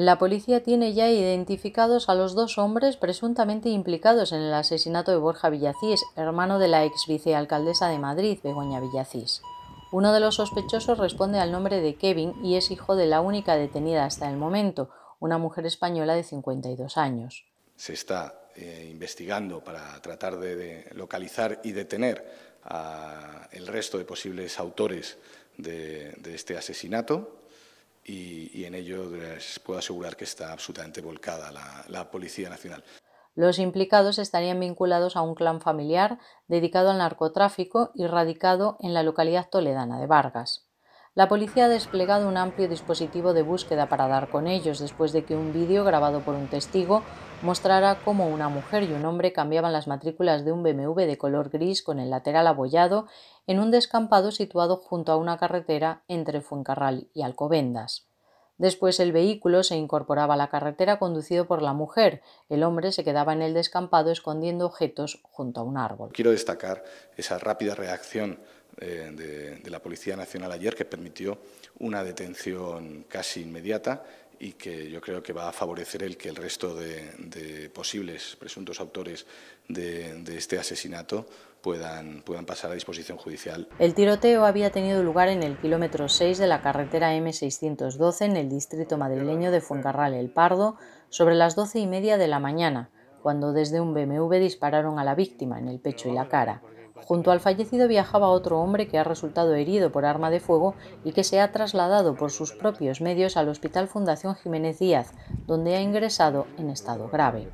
La policía tiene ya identificados a los dos hombres presuntamente implicados en el asesinato de Borja Villacís, hermano de la ex vicealcaldesa de Madrid, Begoña Villacís. Uno de los sospechosos responde al nombre de Kevin y es hijo de la única detenida hasta el momento, una mujer española de 52 años. Se está eh, investigando para tratar de, localizar y detener al resto de posibles autores de este asesinato y, en ello les puedo asegurar que está absolutamente volcada la Policía Nacional. Los implicados estarían vinculados a un clan familiar dedicado al narcotráfico y radicado en la localidad toledana de Vargas. La policía ha desplegado un amplio dispositivo de búsqueda para dar con ellos después de que un vídeo grabado por un testigo mostrara cómo una mujer y un hombre cambiaban las matrículas de un BMW de color gris con el lateral abollado en un descampado situado junto a una carretera entre Fuencarral y Alcobendas. Después el vehículo se incorporaba a la carretera conducido por la mujer. El hombre se quedaba en el descampado escondiendo objetos junto a un árbol. Quiero destacar esa rápida reacción eh, de la Policía Nacional ayer que permitió una detención casi inmediata y que yo creo que va a favorecer el que el resto de, posibles presuntos autores de, este asesinato puedan, puedan pasar a disposición judicial. El tiroteo había tenido lugar en el kilómetro 6 de la carretera M612 en el distrito madrileño de Fuencarral El Pardo sobre las 12 y media de la mañana, cuando desde un BMW dispararon a la víctima en el pecho y la cara. Junto al fallecido viajaba otro hombre que ha resultado herido por arma de fuego y que se ha trasladado por sus propios medios al Hospital Fundación Jiménez Díaz, donde ha ingresado en estado grave.